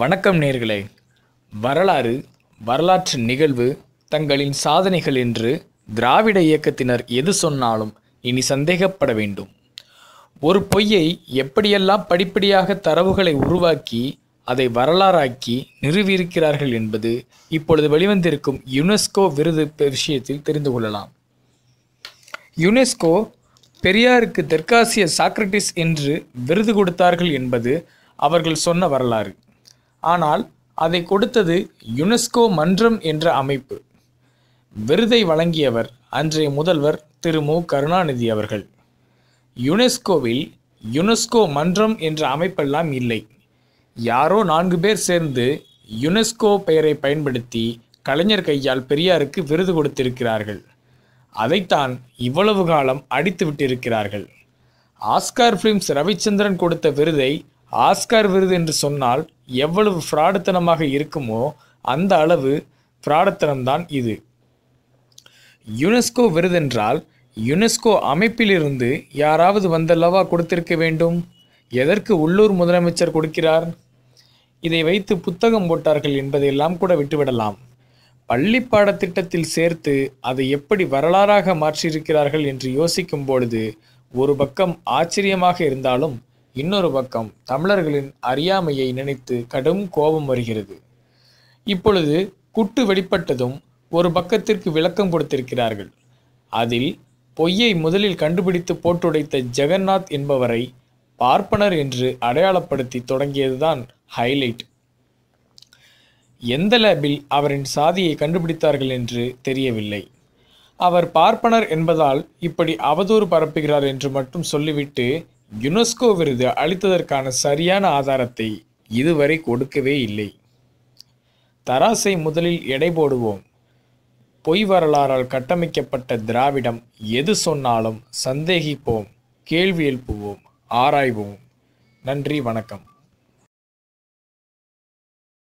வணக்கம் நேர்களே வரலாறு வரலாற்று நிகழ்வு தங்களின் சாதனைகள் என்று திராவிட இயக்கத்தினர் எது சொன்னாலும் இனி சந்தேகப்பட வேண்டும் ஒரு பொய்யை எப்படியெல்லாம் படிப்படியாக தரவுகளை உருவாக்கி அதை வரலாறாக்கி நிறுவியிருக்கிறார்கள் என்பது இப்பொழுது வெளிவந்திருக்கும் யுனெஸ்கோ விருது விஷயத்தில் தெரிந்து கொள்ளலாம் யுனெஸ்கோ பெரியாருக்கு தெற்காசிய சாக்ரட்டிஸ் என்று விருது கொடுத்தார்கள் என்பது அவர்கள் சொன்ன வரலாறு ஆனால் அதை கொடுத்தது யுனெஸ்கோ மன்றம் என்ற அமைப்பு விருதை வழங்கியவர் அன்றைய முதல்வர் திரு மு கருணாநிதி அவர்கள் யுனெஸ்கோவில் யுனெஸ்கோ மன்றம் என்ற அமைப்பெல்லாம் இல்லை யாரோ நான்கு பேர் சேர்ந்து யுனெஸ்கோ பெயரை பயன்படுத்தி கலைஞர் கையால் பெரியாருக்கு விருது கொடுத்திருக்கிறார்கள் அதைத்தான் இவ்வளவு காலம் அடித்து விட்டிருக்கிறார்கள் ஆஸ்கார் ஃபிலிம்ஸ் ரவிச்சந்திரன் கொடுத்த விருதை ஆஸ்கார் விருது என்று சொன்னால் எவ்வளவு ஃப்ராடுத்தனமாக இருக்குமோ அந்த அளவு ஃப்ராடுத்தனம்தான் இது யுனெஸ்கோ விருதென்றால் யுனெஸ்கோ அமைப்பிலிருந்து யாராவது வந்தல்லவா கொடுத்திருக்க வேண்டும் எதற்கு உள்ளூர் முதலமைச்சர் கொடுக்கிறார் இதை வைத்து புத்தகம் போட்டார்கள் என்பதையெல்லாம் கூட விட்டுவிடலாம் பள்ளி பாடத்திட்டத்தில் சேர்த்து அதை எப்படி வரலாறாக மாற்றியிருக்கிறார்கள் என்று யோசிக்கும் பொழுது ஒரு பக்கம் ஆச்சரியமாக இருந்தாலும் இன்னொரு பக்கம் தமிழர்களின் அறியாமையை நினைத்து கடும் கோபம் வருகிறது இப்பொழுது குட்டு வெளிப்பட்டதும் ஒரு பக்கத்திற்கு விளக்கம் கொடுத்திருக்கிறார்கள் அதில் பொய்யை முதலில் கண்டுபிடித்து போட்டுடைத்த ஜெகநாத் என்பவரை பார்ப்பனர் என்று அடையாளப்படுத்தி தொடங்கியதுதான் ஹைலைட் எந்த லேபில் அவரின் சாதியை கண்டுபிடித்தார்கள் என்று தெரியவில்லை அவர் பார்ப்பனர் என்பதால் இப்படி அவதூறு பரப்புகிறார் என்று மட்டும் சொல்லிவிட்டு யுனெஸ்கோ விருது அளித்ததற்கான சரியான ஆதாரத்தை இதுவரை கொடுக்கவே இல்லை தராசை முதலில் எடை போடுவோம் பொய் வரலாறால் கட்டமைக்கப்பட்ட திராவிடம் எது சொன்னாலும் சந்தேகிப்போம் கேள்வி எழுப்புவோம் ஆராய்வோம் நன்றி வணக்கம்